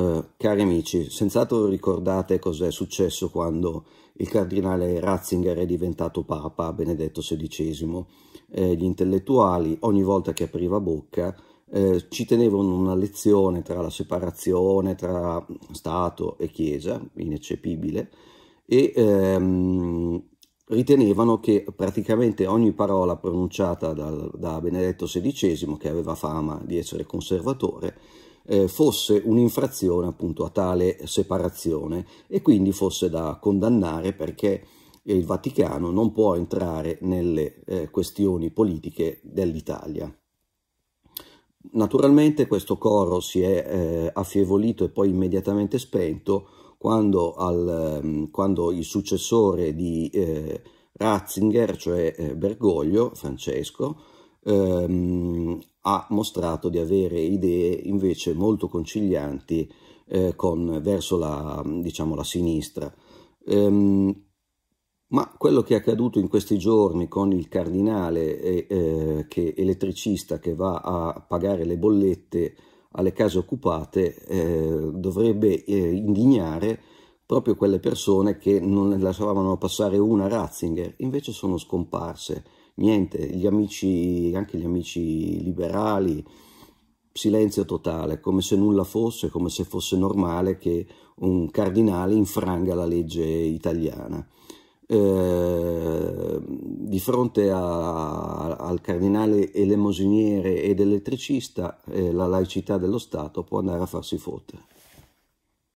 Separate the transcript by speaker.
Speaker 1: Eh, cari amici, senz'altro ricordate cos'è successo quando il cardinale Ratzinger è diventato Papa Benedetto XVI. Eh, gli intellettuali, ogni volta che apriva bocca, eh, ci tenevano una lezione tra la separazione tra Stato e Chiesa, ineccepibile, e ehm, ritenevano che praticamente ogni parola pronunciata dal, da Benedetto XVI, che aveva fama di essere conservatore, eh, fosse un'infrazione appunto a tale separazione e quindi fosse da condannare perché il Vaticano non può entrare nelle eh, questioni politiche dell'Italia. Naturalmente questo coro si è eh, affievolito e poi immediatamente spento quando, al, ehm, quando il successore di eh, Ratzinger, cioè eh, Bergoglio, Francesco, ehm, ha mostrato di avere idee invece molto concilianti eh, con, verso la, diciamo, la sinistra. Ehm, ma quello che è accaduto in questi giorni con il cardinale eh, che elettricista che va a pagare le bollette alle case occupate eh, dovrebbe eh, indignare proprio quelle persone che non lasciavano passare una Ratzinger, invece sono scomparse niente, gli amici, anche gli amici liberali, silenzio totale, come se nulla fosse, come se fosse normale che un cardinale infranga la legge italiana. Eh, di fronte a, al cardinale elemosiniere ed elettricista, eh, la laicità dello Stato può andare a farsi fottere.